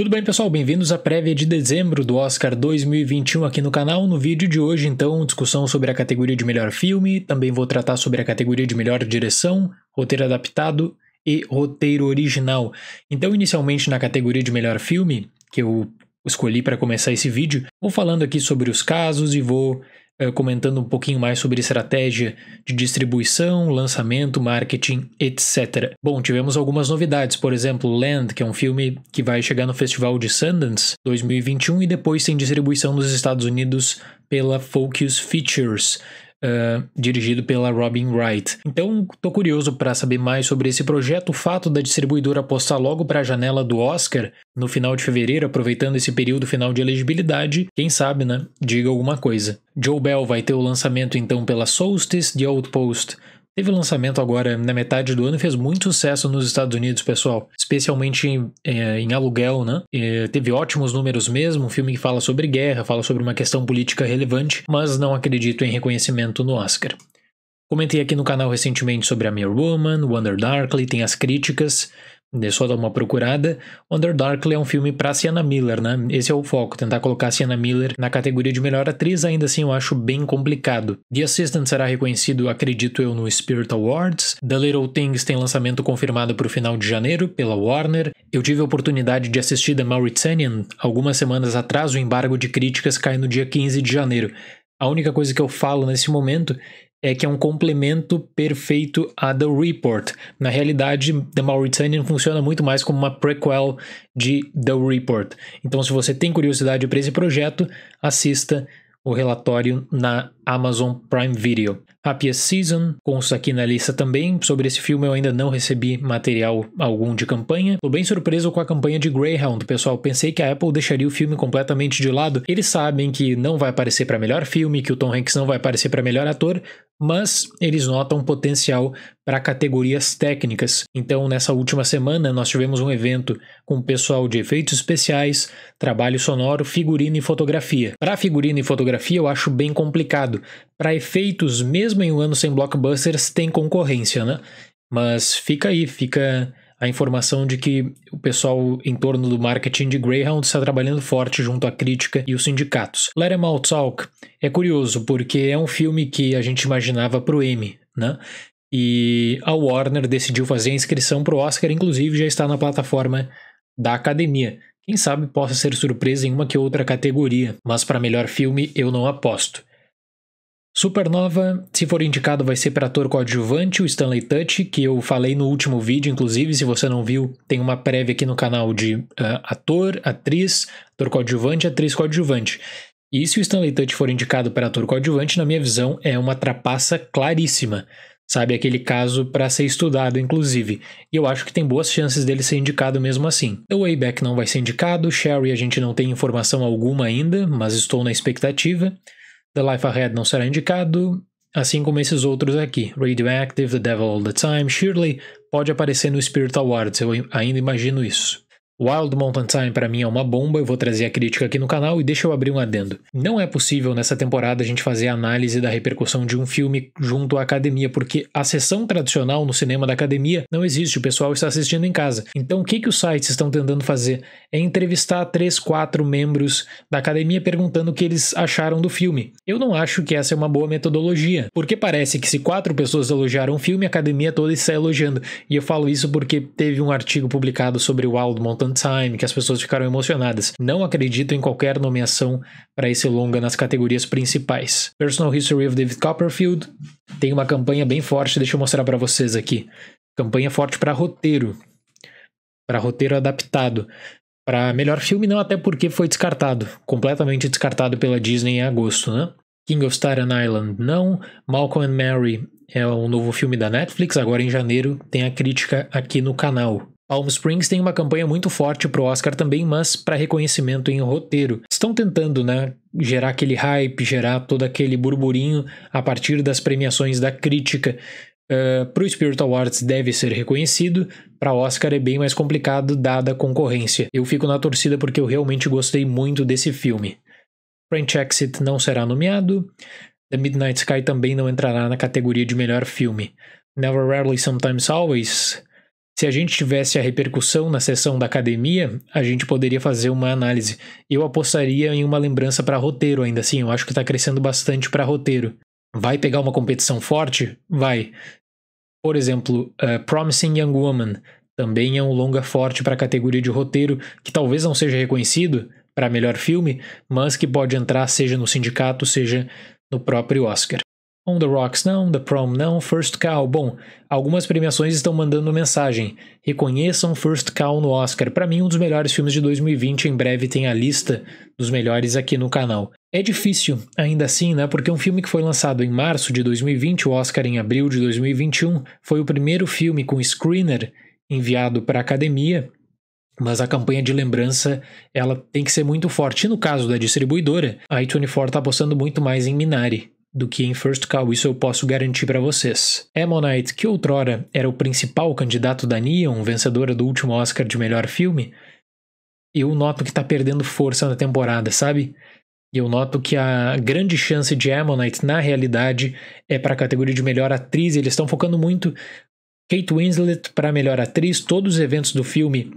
Tudo bem, pessoal? Bem-vindos à prévia de dezembro do Oscar 2021 aqui no canal. No vídeo de hoje, então, discussão sobre a categoria de melhor filme, também vou tratar sobre a categoria de melhor direção, roteiro adaptado e roteiro original. Então, inicialmente na categoria de melhor filme, que eu escolhi para começar esse vídeo, vou falando aqui sobre os casos e vou eh, comentando um pouquinho mais sobre estratégia de distribuição, lançamento, marketing, etc. Bom, tivemos algumas novidades, por exemplo, Land, que é um filme que vai chegar no Festival de Sundance 2021 e depois tem distribuição nos Estados Unidos pela Focus Features uh, dirigido pela Robin Wright. Então, estou curioso para saber mais sobre esse projeto. O fato da distribuidora postar logo para a janela do Oscar no final de fevereiro, aproveitando esse período final de elegibilidade, quem sabe, né? Diga alguma coisa. Joe Bell vai ter o lançamento então pela Solstice, The Outpost, Teve lançamento agora na metade do ano e fez muito sucesso nos Estados Unidos, pessoal. Especialmente em, é, em aluguel, né? teve ótimos números mesmo. Um filme que fala sobre guerra, fala sobre uma questão política relevante, mas não acredito em reconhecimento no Oscar. Comentei aqui no canal recentemente sobre a Mere Woman, Wonder Darkly, tem as críticas. Dê só dar uma procurada. Underdarkly é um filme para Sienna Miller, né? Esse é o foco, tentar colocar a Sienna Miller na categoria de melhor atriz, ainda assim eu acho bem complicado. The Assistant será reconhecido, acredito eu, no Spirit Awards. The Little Things tem lançamento confirmado para o final de janeiro pela Warner. Eu tive a oportunidade de assistir The Mauritanian algumas semanas atrás, o embargo de críticas cai no dia 15 de janeiro. A única coisa que eu falo nesse momento é que é um complemento perfeito a The Report. Na realidade, The Mauritanian funciona muito mais como uma prequel de The Report. Então, se você tem curiosidade para esse projeto, assista o relatório na Amazon Prime Video. Happiest Season, consta aqui na lista também. Sobre esse filme eu ainda não recebi material algum de campanha. Tô bem surpreso com a campanha de Greyhound, pessoal. Pensei que a Apple deixaria o filme completamente de lado. Eles sabem que não vai aparecer para melhor filme, que o Tom Hanks não vai aparecer para melhor ator, mas eles notam potencial para categorias técnicas. Então, nessa última semana, nós tivemos um evento com o pessoal de efeitos especiais, trabalho sonoro, figurino e fotografia. Para figurino e fotografia, eu acho bem complicado. Para efeitos, mesmo em um ano sem blockbusters, tem concorrência, né? Mas fica aí, fica a informação de que o pessoal em torno do marketing de Greyhound está trabalhando forte junto à crítica e os sindicatos. Let Em Out Talk é curioso porque é um filme que a gente imaginava para o M, né? E a Warner decidiu fazer a inscrição para o Oscar, inclusive já está na plataforma da academia. Quem sabe possa ser surpresa em uma que outra categoria, mas para melhor filme eu não aposto. Supernova, se for indicado, vai ser para ator coadjuvante, o Stanley Tucci, que eu falei no último vídeo, inclusive, se você não viu, tem uma prévia aqui no canal de uh, ator, atriz, ator coadjuvante, atriz coadjuvante. E se o Stanley Tucci for indicado para ator coadjuvante, na minha visão, é uma trapaça claríssima sabe? Aquele caso para ser estudado, inclusive. E eu acho que tem boas chances dele ser indicado mesmo assim. The Wayback não vai ser indicado, Sherry a gente não tem informação alguma ainda, mas estou na expectativa. The Life Ahead não será indicado, assim como esses outros aqui. Radioactive, The Devil All the Time, Shirley pode aparecer no Spirit Awards, eu ainda imagino isso. Wild Mountain Time para mim é uma bomba, eu vou trazer a crítica aqui no canal e deixa eu abrir um adendo. Não é possível nessa temporada a gente fazer análise da repercussão de um filme junto à academia, porque a sessão tradicional no cinema da academia não existe, o pessoal está assistindo em casa. Então o que, que os sites estão tentando fazer? É entrevistar três, quatro membros da academia perguntando o que eles acharam do filme. Eu não acho que essa é uma boa metodologia, porque parece que se quatro pessoas elogiaram um filme, a academia toda está elogiando. E eu falo isso porque teve um artigo publicado sobre Wild Mountain on Time, que as pessoas ficaram emocionadas. Não acredito em qualquer nomeação para esse longa nas categorias principais. Personal History of David Copperfield tem uma campanha bem forte, deixa eu mostrar para vocês aqui. Campanha forte para roteiro, para roteiro adaptado. Para melhor filme, não, até porque foi descartado, completamente descartado pela Disney em agosto, né? King of Staten Island, não. Malcolm and Mary é um novo filme da Netflix, agora em janeiro tem a crítica aqui no canal. Palm Springs tem uma campanha muito forte pro Oscar também, mas para reconhecimento em roteiro. Estão tentando, né, gerar aquele hype, gerar todo aquele burburinho a partir das premiações da crítica. Uh, ah, para Spirit Awards deve ser reconhecido, para Oscar é bem mais complicado dada a concorrência. Eu fico na torcida porque eu realmente gostei muito desse filme. French Exit não será nomeado, The Midnight Sky também não entrará na categoria de melhor filme. Never Rarely Sometimes Always se a gente tivesse a repercussão na sessão da academia, a gente poderia fazer uma análise. Eu apostaria em uma lembrança para roteiro ainda assim, eu acho que está crescendo bastante para roteiro. Vai pegar uma competição forte? Vai. Por exemplo, uh, Promising Young Woman também é um longa forte para a categoria de roteiro, que talvez não seja reconhecido para melhor filme, mas que pode entrar seja no sindicato, seja no próprio Oscar. On the Rocks não, The Prom não, First Cow. Bom, algumas premiações estão mandando mensagem. Reconheçam First Cow no Oscar. Para mim, um dos melhores filmes de 2020. Em breve tem a lista dos melhores aqui no canal. É difícil, ainda assim, né? Porque um filme que foi lançado em março de 2020, o Oscar em abril de 2021, foi o primeiro filme com screener enviado para a academia. Mas a campanha de lembrança ela tem que ser muito forte. E no caso da distribuidora, a i24 está apostando muito mais em Minari do que em First Call, isso eu posso garantir para vocês. Ammonite, que outrora era o principal candidato da Neon, vencedora do último Oscar de melhor filme, eu noto que tá perdendo força na temporada, sabe? E eu noto que a grande chance de Ammonite, na realidade, é para a categoria de melhor atriz. Eles estão focando muito Kate Winslet para melhor atriz. Todos os eventos do filme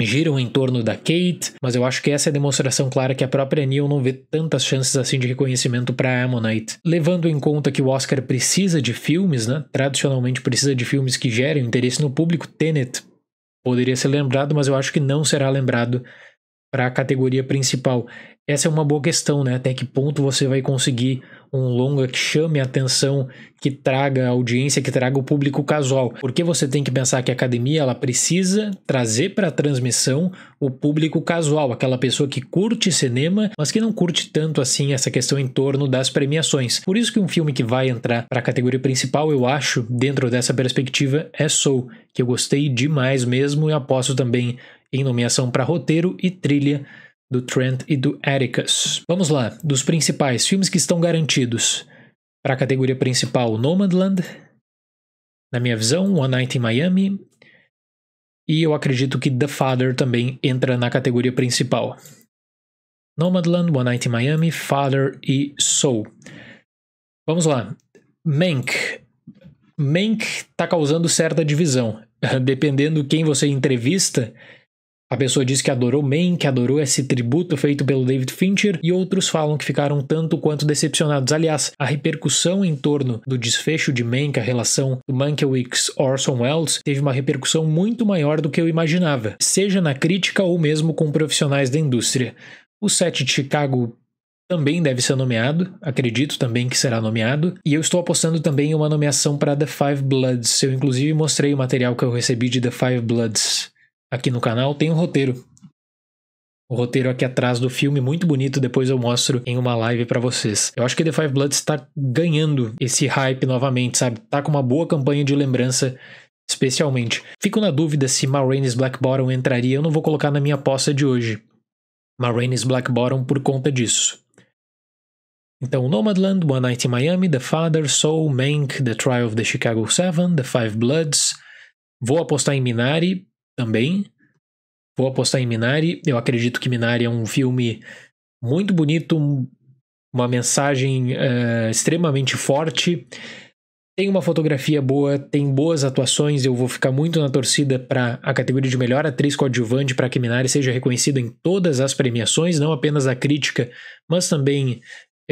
giram em torno da Kate, mas eu acho que essa é a demonstração clara que a própria Neil não vê tantas chances assim de reconhecimento para Ammonite. Levando em conta que o Oscar precisa de filmes, né? Tradicionalmente precisa de filmes que gerem interesse no público, Tenet poderia ser lembrado, mas eu acho que não será lembrado para a categoria principal. Essa é uma boa questão, né? Até que ponto você vai conseguir um longa que chame a atenção, que traga audiência, que traga o público casual. Porque você tem que pensar que a academia ela precisa trazer para a transmissão o público casual, aquela pessoa que curte cinema, mas que não curte tanto assim essa questão em torno das premiações. Por isso que um filme que vai entrar para a categoria principal, eu acho, dentro dessa perspectiva, é Soul, que eu gostei demais mesmo e aposto também em nomeação para roteiro e trilha do Trent e do Atticus. Vamos lá, dos principais filmes que estão garantidos para a categoria principal: Nomadland, na minha visão, One Night in Miami, e eu acredito que The Father também entra na categoria principal. Nomadland, One Night in Miami, Father e Soul. Vamos lá. Mank. Mank está causando certa divisão. Dependendo quem você entrevista, a pessoa diz que adorou Man, que adorou esse tributo feito pelo David Fincher, e outros falam que ficaram tanto quanto decepcionados. Aliás, a repercussão em torno do desfecho de Man, que a relação do Mankiewicz Orson Welles, teve uma repercussão muito maior do que eu imaginava, seja na crítica ou mesmo com profissionais da indústria. O set de Chicago também deve ser nomeado, acredito também que será nomeado, e eu estou apostando também em uma nomeação para The Five Bloods. Eu inclusive mostrei o material que eu recebi de The Five Bloods aqui no canal tem um roteiro. O roteiro aqui atrás do filme, muito bonito, depois eu mostro em uma live para vocês. Eu acho que The Five Bloods está ganhando esse hype novamente, sabe? Tá com uma boa campanha de lembrança especialmente. Fico na dúvida se Ma Blackbottom Black entraria, eu não vou colocar na minha aposta de hoje. Ma Blackbottom Black por conta disso. Então, Nomadland, One Night in Miami, The Father, Soul, Mank, The Trial of the Chicago Seven, The Five Bloods. Vou apostar em Minari, também. Vou apostar em Minari. Eu acredito que Minari é um filme muito bonito, uma mensagem uh, extremamente forte. Tem uma fotografia boa, tem boas atuações. Eu vou ficar muito na torcida para a categoria de melhor atriz coadjuvante para que Minari seja reconhecida em todas as premiações, não apenas a crítica, mas também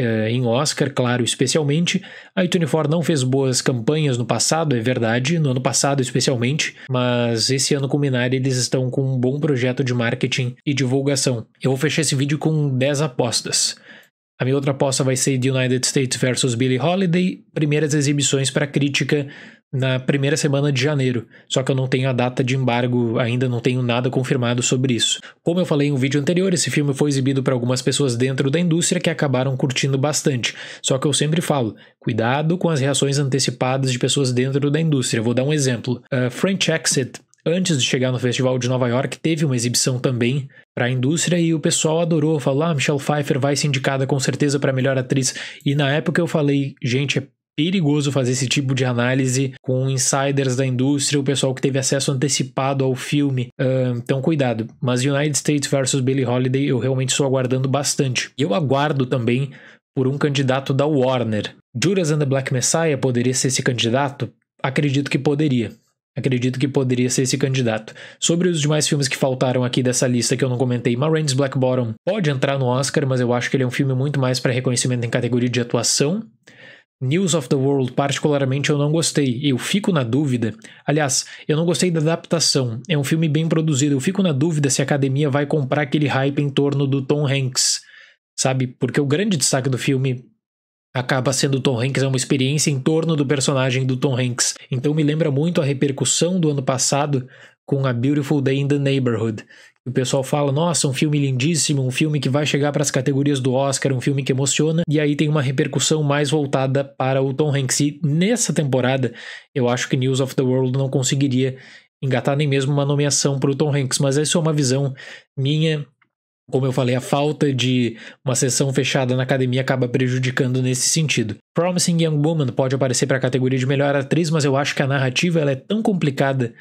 eh, em Oscar, claro, especialmente. A a não fez boas campanhas no passado, é verdade, no ano passado especialmente, mas esse ano com Minari eles estão com um bom projeto de marketing e divulgação. Eu vou fechar esse vídeo com 10 apostas. A minha outra aposta vai ser The United States versus Billie Holiday, primeiras exibições para crítica na primeira semana de janeiro. Só que eu não tenho a data de embargo, ainda não tenho nada confirmado sobre isso. Como eu falei em um vídeo anterior, esse filme foi exibido para algumas pessoas dentro da indústria que acabaram curtindo bastante. Só que eu sempre falo, cuidado com as reações antecipadas de pessoas dentro da indústria. Vou dar um exemplo. Uh, French Exit antes de chegar no Festival de Nova York, teve uma exibição também para a indústria e o pessoal adorou. Falou: ah, Michelle Pfeiffer vai ser indicada com certeza para melhor atriz. E na época eu falei: gente, é perigoso fazer esse tipo de análise com insiders da indústria, o pessoal que teve acesso antecipado ao filme. Uh, então, cuidado. Mas United States versus Billy Holiday eu realmente estou aguardando bastante. E eu aguardo também por um candidato da Warner. Judas and the Black Messiah poderia ser esse candidato? Acredito que poderia. Acredito que poderia ser esse candidato. Sobre os demais filmes que faltaram aqui dessa lista que eu não comentei, Marines Black Bottom pode entrar no Oscar, mas eu acho que ele é um filme muito mais para reconhecimento em categoria de atuação. News of the World, particularmente, eu não gostei. Eu fico na dúvida. Aliás, eu não gostei da adaptação. É um filme bem produzido. Eu fico na dúvida se a academia vai comprar aquele hype em torno do Tom Hanks. Sabe? Porque o grande destaque do filme acaba sendo o Tom Hanks, é uma experiência em torno do personagem do Tom Hanks. Então me lembra muito a repercussão do ano passado com A Beautiful Day in the Neighborhood, o pessoal fala, nossa, um filme lindíssimo, um filme que vai chegar para as categorias do Oscar, um filme que emociona, e aí tem uma repercussão mais voltada para o Tom Hanks. E nessa temporada, eu acho que News of the World não conseguiria engatar nem mesmo uma nomeação para o Tom Hanks, mas essa é uma visão minha. Como eu falei, a falta de uma sessão fechada na academia acaba prejudicando nesse sentido. Promising Young Woman pode aparecer para a categoria de melhor atriz, mas eu acho que a narrativa ela é tão complicada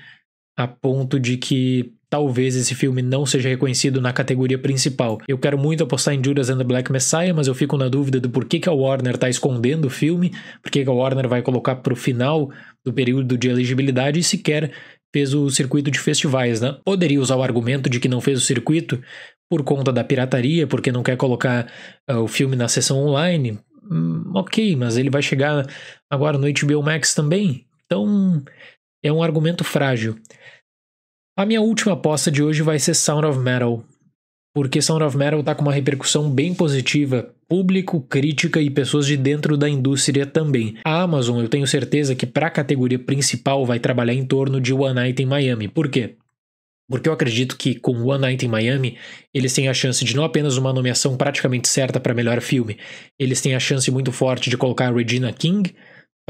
a ponto de que talvez esse filme não seja reconhecido na categoria principal. Eu quero muito apostar em Judas and the Black Messiah, mas eu fico na dúvida do porquê que a Warner está escondendo o filme, porquê que a Warner vai colocar para o final do período de elegibilidade e sequer fez o circuito de festivais, né? Poderia usar o argumento de que não fez o circuito por conta da pirataria, porque não quer colocar uh, o filme na sessão online. Hum, ok, mas ele vai chegar agora no HBO Max também. Então, é um argumento frágil. A minha última aposta de hoje vai ser Sound of Metal, porque Sound of Metal tá com uma repercussão bem positiva, público, crítica e pessoas de dentro da indústria também. A Amazon, eu tenho certeza que para a categoria principal vai trabalhar em torno de One Night in Miami. Por quê? Porque eu acredito que com One Night in Miami, eles têm a chance de não apenas uma nomeação praticamente certa para melhor filme, eles têm a chance muito forte de colocar Regina King,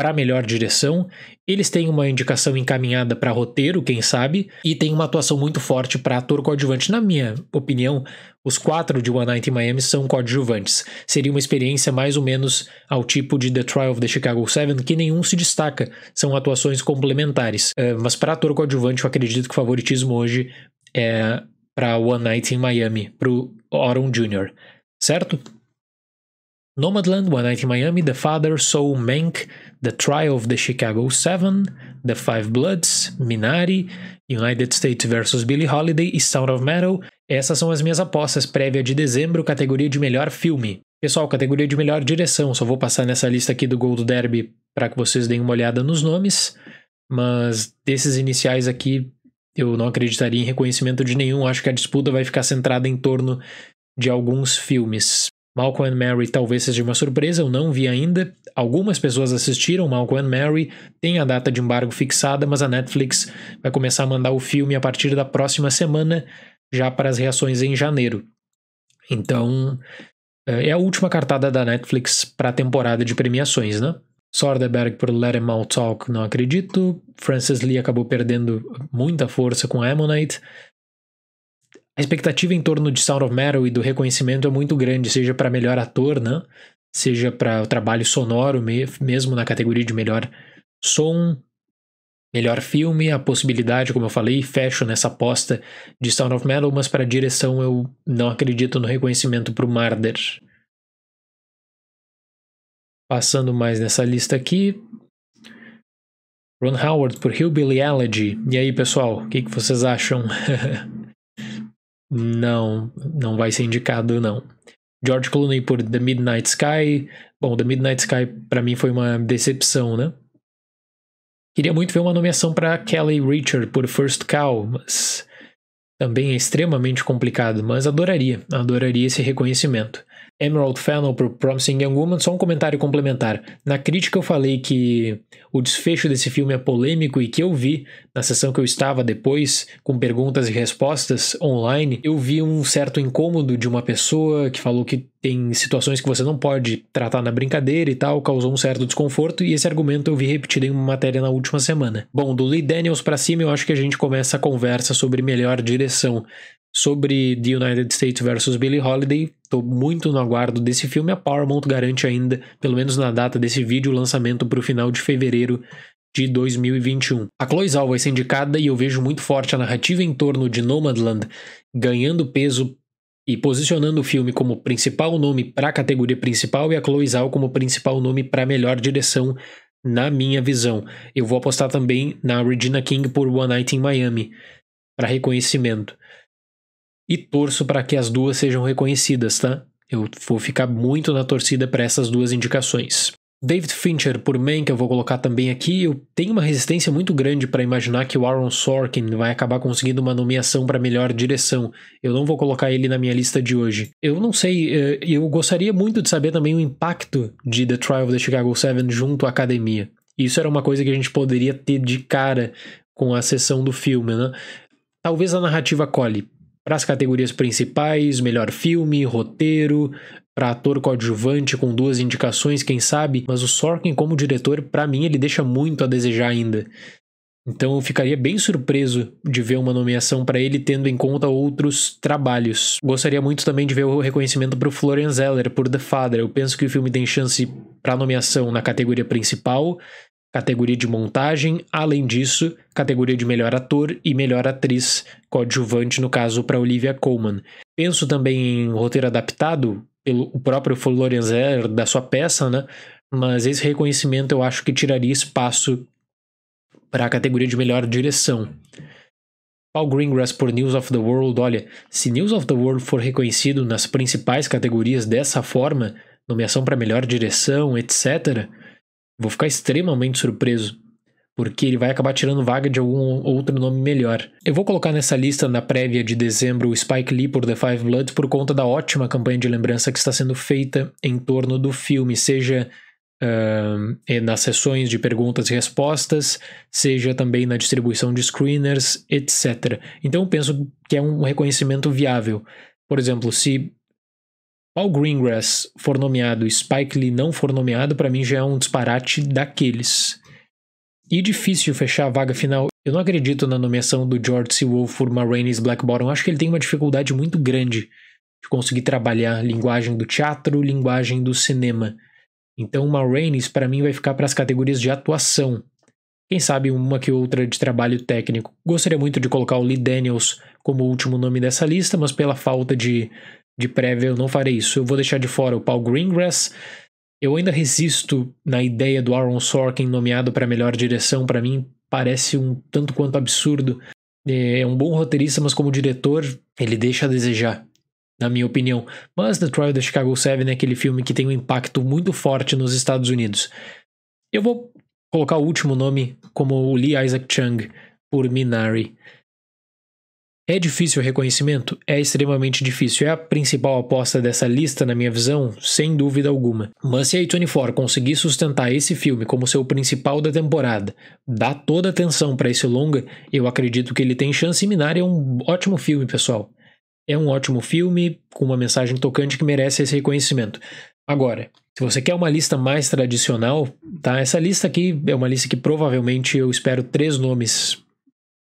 para melhor direção. Eles têm uma indicação encaminhada para roteiro, quem sabe, e tem uma atuação muito forte para ator coadjuvante. Na minha opinião, os quatro de One Night in Miami são coadjuvantes. Seria uma experiência mais ou menos ao tipo de The Trial of the Chicago Seven, que nenhum se destaca, são atuações complementares. É, mas para ator coadjuvante, eu acredito que o favoritismo hoje é para One Night in Miami, para o Oron Jr., certo? Nomadland, One Night in Miami, The Father, Soul, Mank, The Trial of the Chicago Seven, The Five Bloods, Minari, United States vs. Billie Holiday e Sound of Metal. Essas são as minhas apostas prévia de dezembro, categoria de melhor filme. Pessoal, categoria de melhor direção, só vou passar nessa lista aqui do Gold Derby para que vocês deem uma olhada nos nomes, mas desses iniciais aqui eu não acreditaria em reconhecimento de nenhum, acho que a disputa vai ficar centrada em torno de alguns filmes. Malcolm and Mary talvez seja uma surpresa, eu não vi ainda. Algumas pessoas assistiram Malcolm and Mary, tem a data de embargo fixada, mas a Netflix vai começar a mandar o filme a partir da próxima semana, já para as reações em janeiro. Então, eh, é a última cartada da Netflix para a temporada de premiações, né? Soderbergh por Let Him All Talk, não acredito. Francis Lee acabou perdendo muita força com Ammonite. A expectativa em torno de Sound of Metal e do reconhecimento é muito grande, seja para melhor ator, né? Seja para o trabalho sonoro mesmo na categoria de melhor som, melhor filme, a possibilidade, como eu falei, fecho nessa aposta de Sound of Metal, mas para direção eu não acredito no reconhecimento para o Marder. Passando mais nessa lista aqui. Ron Howard por Hillbilly Elegy. E aí, pessoal, o que, que vocês acham? Não, não vai ser indicado, não. George Clooney por The Midnight Sky. Bom, The Midnight Sky para mim foi uma decepção, né? Queria muito ver uma nomeação para Kelly Richard por First Cow, mas também é extremamente complicado, mas adoraria, adoraria esse reconhecimento. Emerald Fennel pro Promising Young Woman, só um comentário complementar. Na crítica eu falei que o desfecho desse filme é polêmico e que eu vi, na sessão que eu estava depois, com perguntas e respostas online, eu vi um certo incômodo de uma pessoa que falou que tem situações que você não pode tratar na brincadeira e tal, causou um certo desconforto, e esse argumento eu vi repetido em uma matéria na última semana. Bom, do Lee Daniels para cima, eu acho que a gente começa a conversa sobre melhor direção. Sobre The United States versus Billie Holiday, estou muito no aguardo desse filme. A Paramount garante ainda, pelo menos na data desse vídeo, o lançamento para o final de fevereiro de 2021. A Chloe Zhao vai ser indicada e eu vejo muito forte a narrativa em torno de Nomadland ganhando peso e posicionando o filme como principal nome para a categoria principal e a Chloe Zhao como principal nome para a melhor direção, na minha visão. Eu vou apostar também na Regina King por One Night in Miami para reconhecimento e torço para que as duas sejam reconhecidas, tá? Eu vou ficar muito na torcida para essas duas indicações. David Fincher por main que eu vou colocar também aqui, eu tenho uma resistência muito grande para imaginar que o Aaron Sorkin vai acabar conseguindo uma nomeação para melhor direção. Eu não vou colocar ele na minha lista de hoje. Eu não sei, eh, eu gostaria muito de saber também o impacto de The Trial of the Chicago 7 junto à academia. Isso era uma coisa que a gente poderia ter de cara com a sessão do filme, né? Talvez a narrativa colhe, para as categorias principais, melhor filme, roteiro, para ator coadjuvante com duas indicações, quem sabe, mas o Sorkin como diretor, para mim, ele deixa muito a desejar ainda. Então eu ficaria bem surpreso de ver uma nomeação para ele tendo em conta outros trabalhos. Gostaria muito também de ver o reconhecimento para o Florian Zeller por The Father. Eu penso que o filme tem chance para nomeação na categoria principal categoria de montagem, além disso, categoria de melhor ator e melhor atriz coadjuvante, no caso, para Olivia Colman. Penso também em roteiro adaptado pelo próprio Zeller da sua peça, né? Mas esse reconhecimento eu acho que tiraria espaço para a categoria de melhor direção. Paul Greengrass por News of the World, olha, se News of the World for reconhecido nas principais categorias dessa forma, nomeação para melhor direção, etc., Vou ficar extremamente surpreso, porque ele vai acabar tirando vaga de algum outro nome melhor. Eu vou colocar nessa lista na prévia de dezembro o Spike Lee por The Five Bloods por conta da ótima campanha de lembrança que está sendo feita em torno do filme, seja uh, nas sessões de perguntas e respostas, seja também na distribuição de screeners, etc. Então penso que é um reconhecimento viável. Por exemplo, se Paul Greengrass for nomeado e Spike Lee não for nomeado, para mim já é um disparate daqueles. E difícil fechar a vaga final. Eu não acredito na nomeação do George C. Wolfe por Marraine's Black Bottom. Acho que ele tem uma dificuldade muito grande de conseguir trabalhar linguagem do teatro, linguagem do cinema. Então, Marraine's para mim vai ficar para as categorias de atuação. Quem sabe uma que outra de trabalho técnico. Gostaria muito de colocar o Lee Daniels como último nome dessa lista, mas pela falta de de prévia, eu não farei isso. Eu vou deixar de fora o Paul Greengrass. Eu ainda resisto na ideia do Aaron Sorkin nomeado para melhor direção. Para mim, parece um tanto quanto absurdo. É, é um bom roteirista, mas como diretor, ele deixa a desejar, na minha opinião. Mas The Trial the Chicago 7 é aquele filme que tem um impacto muito forte nos Estados Unidos. Eu vou colocar o último nome como o Lee Isaac Chung, por Minari. É difícil o reconhecimento? É extremamente difícil. É a principal aposta dessa lista, na minha visão, sem dúvida alguma. Mas se a A24 conseguir sustentar esse filme como seu principal da temporada, dar toda a atenção para esse longa, eu acredito que ele tem chance e Minari é um ótimo filme, pessoal. É um ótimo filme, com uma mensagem tocante que merece esse reconhecimento. Agora, se você quer uma lista mais tradicional, tá? Essa lista aqui é uma lista que provavelmente eu espero três nomes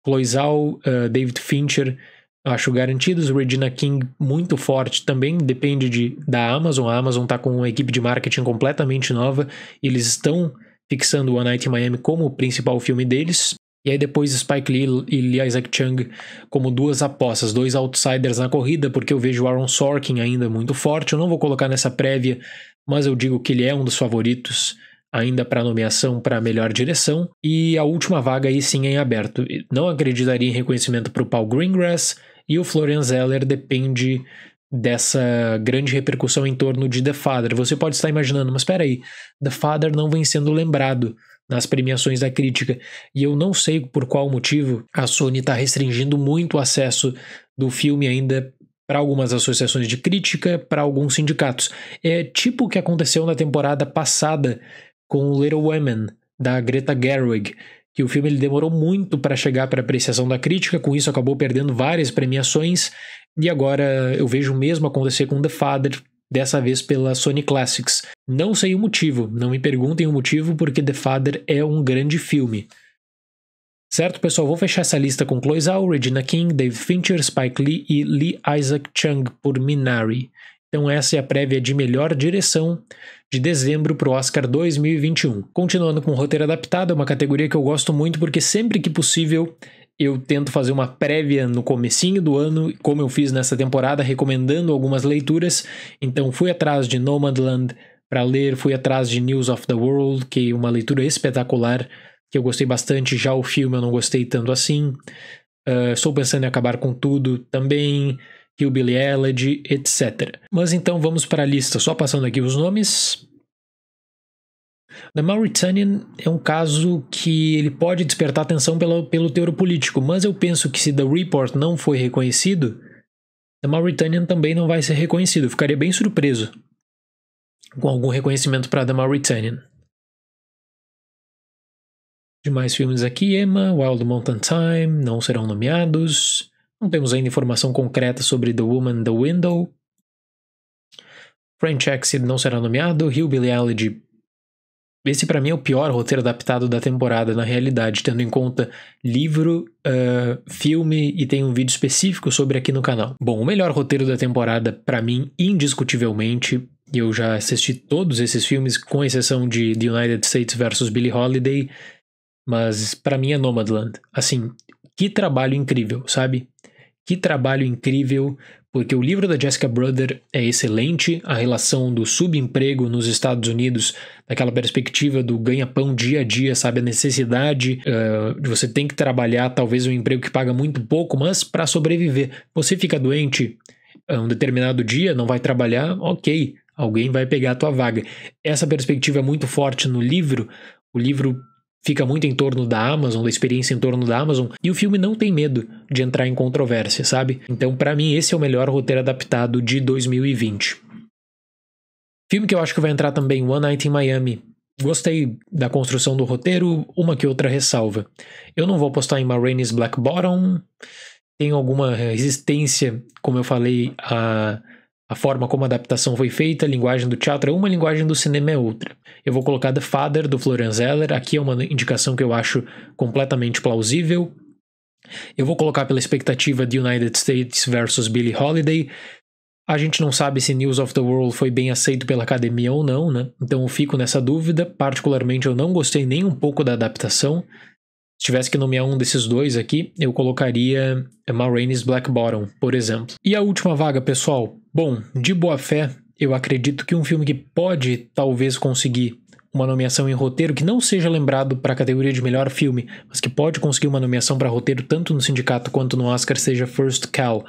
Cloizal, uh, David Fincher, acho garantidos. Regina King, muito forte também, depende de, da Amazon. A Amazon está com uma equipe de marketing completamente nova. eles estão fixando One Night in Miami como o principal filme deles. E aí depois Spike Lee e Lee Isaac Chung como duas apostas, dois outsiders na corrida, porque eu vejo Aaron Sorkin ainda muito forte. Eu não vou colocar nessa prévia, mas eu digo que ele é um dos favoritos ainda para nomeação para melhor direção, e a última vaga aí sim é em aberto. Não acreditaria em reconhecimento para o Paul Greengrass, e o Florian Zeller depende dessa grande repercussão em torno de The Father. Você pode estar imaginando, mas espera aí, The Father não vem sendo lembrado nas premiações da crítica, e eu não sei por qual motivo a Sony está restringindo muito o acesso do filme ainda para algumas associações de crítica, para alguns sindicatos. É tipo o que aconteceu na temporada passada com o Little Women, da Greta Gerwig, que o filme ele demorou muito para chegar para apreciação da crítica, com isso acabou perdendo várias premiações, e agora eu vejo o mesmo acontecer com The Father, dessa vez pela Sony Classics. Não sei o motivo, não me perguntem o motivo, porque The Father é um grande filme. Certo, pessoal, vou fechar essa lista com Chloe Zhao, Regina King, Dave Fincher, Spike Lee e Lee Isaac Chung por Minari. Então essa é a prévia de melhor direção de dezembro para o Oscar 2021. Continuando com o roteiro adaptado, é uma categoria que eu gosto muito porque sempre que possível eu tento fazer uma prévia no comecinho do ano, como eu fiz nessa temporada, recomendando algumas leituras. Então fui atrás de Nomadland para ler, fui atrás de News of the World, que é uma leitura espetacular, que eu gostei bastante. Já o filme eu não gostei tanto assim. Uh, estou pensando em acabar com tudo também o Bill Elegy, etc. Mas então vamos para a lista, só passando aqui os nomes. The Mauritanian é um caso que ele pode despertar atenção pelo, pelo teor político, mas eu penso que se The Report não foi reconhecido, The Mauritanian também não vai ser reconhecido. Eu ficaria bem surpreso com algum reconhecimento para The Mauritanian. Demais filmes aqui, Emma, Wild Mountain Time, não serão nomeados. Não temos ainda informação concreta sobre The Woman The Window. French Exit não será nomeado. Hillbilly Elegy. Esse para mim é o pior roteiro adaptado da temporada, na realidade, tendo em conta livro, uh, filme e tem um vídeo específico sobre aqui no canal. Bom, o melhor roteiro da temporada, para mim, indiscutivelmente, e eu já assisti todos esses filmes, com exceção de The United States vs. Billie Holiday, mas para mim é Nomadland. Assim, que trabalho incrível, sabe? Que trabalho incrível, porque o livro da Jessica Brother é excelente, a relação do subemprego nos Estados Unidos, daquela perspectiva do ganha-pão dia a dia, sabe? A necessidade uh, de você tem que trabalhar, talvez um emprego que paga muito pouco, mas para sobreviver. Você fica doente um determinado dia, não vai trabalhar, ok, alguém vai pegar a tua vaga. Essa perspectiva é muito forte no livro. O livro fica muito em torno da Amazon, da experiência em torno da Amazon, e o filme não tem medo de entrar em controvérsia, sabe? Então, para mim, esse é o melhor roteiro adaptado de 2020. Filme que eu acho que vai entrar também, One Night in Miami. Gostei da construção do roteiro, uma que outra ressalva. Eu não vou apostar em Ma Black Bottom. Tem alguma resistência, como eu falei, a a forma como a adaptação foi feita, a linguagem do teatro é uma, a linguagem do cinema é outra. Eu vou colocar The Father, do Florian Zeller, aqui é uma indicação que eu acho completamente plausível. Eu vou colocar pela expectativa de United States versus Billie Holiday. A gente não sabe se News of the World foi bem aceito pela academia ou não, né? Então eu fico nessa dúvida. Particularmente, eu não gostei nem um pouco da adaptação. Se tivesse que nomear um desses dois aqui, eu colocaria Marraine's Black Bottom, por exemplo. E a última vaga, pessoal, Bom, de boa fé, eu acredito que um filme que pode talvez conseguir uma nomeação em roteiro que não seja lembrado para a categoria de melhor filme, mas que pode conseguir uma nomeação para roteiro tanto no sindicato quanto no Oscar seja First Cow.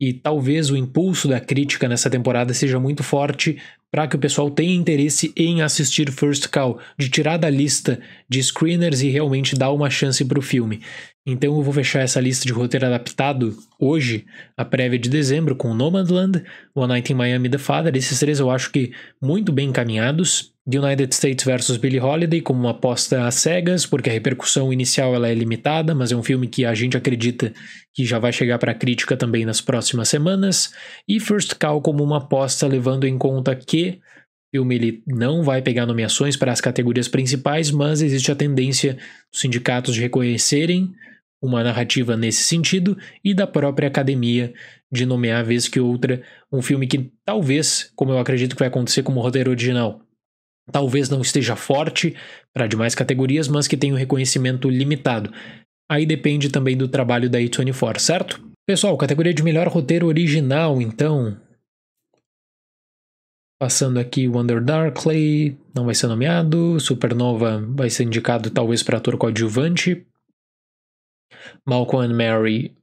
E talvez o impulso da crítica nessa temporada seja muito forte para que o pessoal tenha interesse em assistir First Call, de tirar da lista de screeners e realmente dar uma chance para o filme. Então eu vou fechar essa lista de roteiro adaptado hoje, a prévia de dezembro, com Nomadland, One Night in Miami The Father, esses três eu acho que muito bem encaminhados. The United States vs Billie Holiday como uma aposta às cegas, porque a repercussão inicial ela é limitada, mas é um filme que a gente acredita que já vai chegar para crítica também nas próximas semanas. E First Call como uma aposta levando em conta que o filme ele não vai pegar nomeações para as categorias principais, mas existe a tendência dos sindicatos de reconhecerem uma narrativa nesse sentido e da própria academia de nomear vez que outra um filme que talvez, como eu acredito que vai acontecer com o roteiro original, talvez não esteja forte para demais categorias, mas que tem um reconhecimento limitado. Aí depende também do trabalho da A24, certo? Pessoal, categoria de melhor roteiro original, então, Passando aqui o Underdark, Clay não vai ser nomeado, Supernova vai ser indicado talvez para ator coadjuvante. Malcolm and Mary,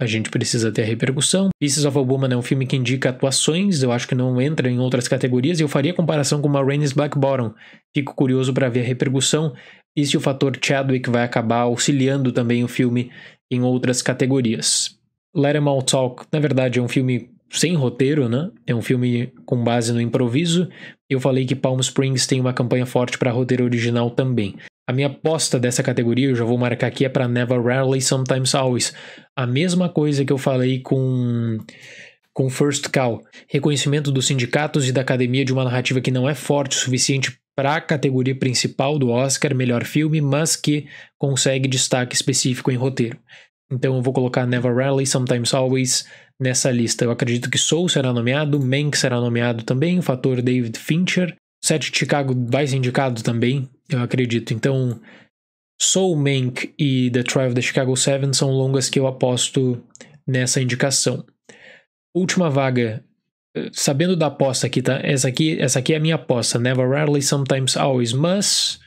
a gente precisa ter a repercussão. Pieces of a Woman é um filme que indica atuações, eu acho que não entra em outras categorias, e eu faria comparação com uma Rain's Black Bottom. Fico curioso para ver a repercussão e se o fator Chadwick vai acabar auxiliando também o filme em outras categorias. Let Em All Talk, na verdade, é um filme sem roteiro, né? É um filme com base no improviso. Eu falei que Palm Springs tem uma campanha forte para roteiro original também. A minha aposta dessa categoria, eu já vou marcar aqui, é para Never Rarely, Sometimes Always. A mesma coisa que eu falei com com First Call, reconhecimento dos sindicatos e da academia de uma narrativa que não é forte o suficiente para a categoria principal do Oscar, melhor filme, mas que consegue destaque específico em roteiro. Então eu vou colocar Never Rarely, Sometimes Always, nessa lista. Eu acredito que Soul será nomeado, Mank será nomeado também, o fator David Fincher. Sete de Chicago vai ser indicado também, eu acredito. Então, Soul, Mank e The Trial of the Chicago Seven são longas que eu aposto nessa indicação. Última vaga, sabendo da aposta aqui, tá? Essa aqui, essa aqui é a minha aposta. Never rarely, sometimes always, mas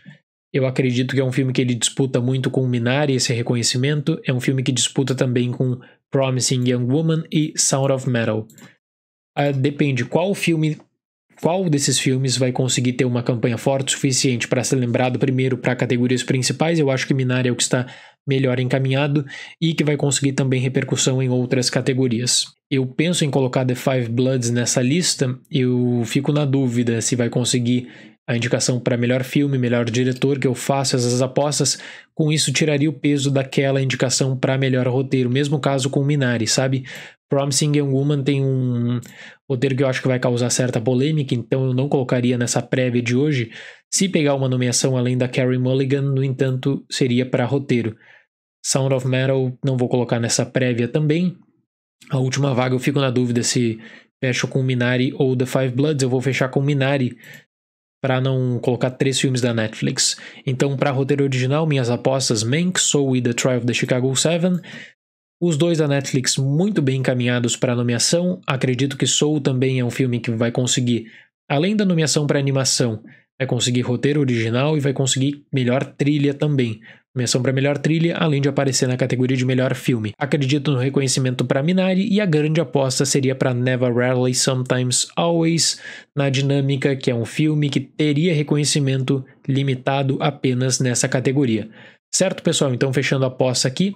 eu acredito que é um filme que ele disputa muito com Minari esse reconhecimento. É um filme que disputa também com Promising Young Woman e Sound of Metal. Ah, depende qual filme, qual desses filmes vai conseguir ter uma campanha forte o suficiente para ser lembrado primeiro para categorias principais. Eu acho que Minari é o que está melhor encaminhado e que vai conseguir também repercussão em outras categorias. Eu penso em colocar The Five Bloods nessa lista, eu fico na dúvida se vai conseguir a indicação para melhor filme, melhor diretor que eu faço essas apostas, com isso tiraria o peso daquela indicação para melhor roteiro. Mesmo caso com Minari, sabe? Promising Young Woman tem um roteiro que eu acho que vai causar certa polêmica, então eu não colocaria nessa prévia de hoje. Se pegar uma nomeação além da Carrie Mulligan, no entanto, seria para roteiro. Sound of Metal não vou colocar nessa prévia também. A última vaga eu fico na dúvida se fecho com Minari ou The Five Bloods. Eu vou fechar com Minari, para não colocar três filmes da Netflix. Então, para roteiro original, minhas apostas Mank, Soul e The Trial of the Chicago Seven. Os dois da Netflix muito bem encaminhados para nomeação. Acredito que Soul também é um filme que vai conseguir, além da nomeação para animação, vai conseguir roteiro original e vai conseguir melhor trilha também. Menção para melhor trilha, além de aparecer na categoria de melhor filme. Acredito no reconhecimento para Minari e a grande aposta seria para Never Rarely, Sometimes, Always, na Dinâmica, que é um filme que teria reconhecimento limitado apenas nessa categoria. Certo, pessoal? Então, fechando a aposta aqui.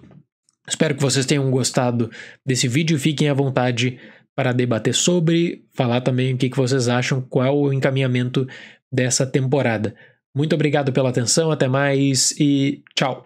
Espero que vocês tenham gostado desse vídeo. Fiquem à vontade para debater sobre, falar também o que, que vocês acham, qual o encaminhamento dessa temporada. Muito obrigado pela atenção, até mais e tchau!